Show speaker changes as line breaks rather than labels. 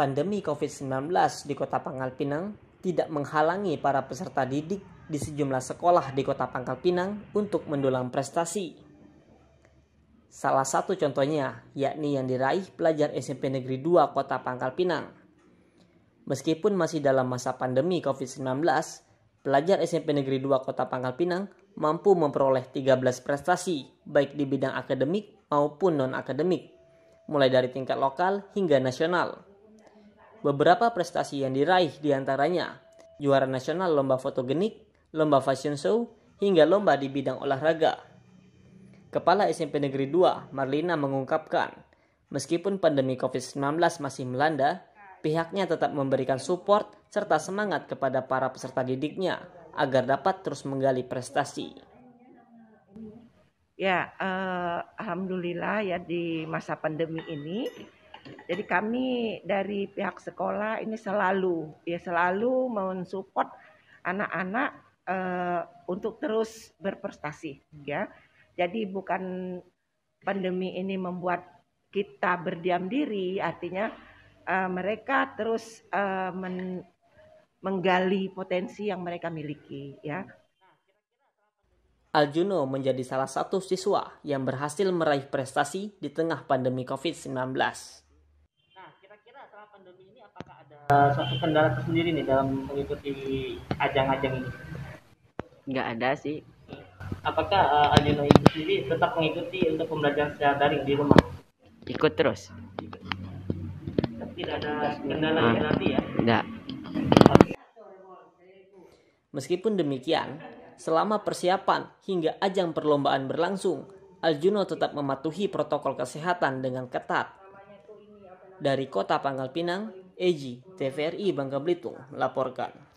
pandemi COVID-19 di Kota Pangkal Pinang tidak menghalangi para peserta didik di sejumlah sekolah di Kota Pangkal Pinang untuk mendulang prestasi. Salah satu contohnya yakni yang diraih pelajar SMP Negeri 2 Kota Pangkal Pinang. Meskipun masih dalam masa pandemi COVID-19, pelajar SMP Negeri 2 Kota Pangkal Pinang mampu memperoleh 13 prestasi baik di bidang akademik maupun non-akademik, mulai dari tingkat lokal hingga nasional beberapa prestasi yang diraih diantaranya juara nasional lomba fotogenik, lomba fashion show, hingga lomba di bidang olahraga. Kepala SMP Negeri 2, Marlina mengungkapkan, meskipun pandemi COVID-19 masih melanda, pihaknya tetap memberikan support serta semangat kepada para peserta didiknya agar dapat terus menggali prestasi.
Ya, uh, alhamdulillah ya di masa pandemi ini jadi kami dari pihak sekolah ini selalu ya selalu mensupport anak-anak eh, untuk terus berprestasi ya. Jadi bukan pandemi ini membuat kita berdiam diri, artinya eh, mereka terus eh, men, menggali potensi yang mereka miliki ya.
Aljuno menjadi salah satu siswa yang berhasil meraih prestasi di tengah pandemi COVID-19 kira selama pandemi ini apakah ada suatu kendala tersendiri nih dalam mengikuti ajang-ajang ini? Nggak ada sih. Apakah uh, eh, Aldino itu sendiri tetap mengikuti untuk pembelajaran secara daring di rumah? Ikut terus. Tidak ada kendala ah, nanti ya? nggak. Meskipun demikian, selama persiapan hingga ajang perlombaan berlangsung, Aljuno tetap mematuhi protokol kesehatan dengan ketat dari Kota Pangkal Pinang, Eji, TVRI Bangka Belitung melaporkan.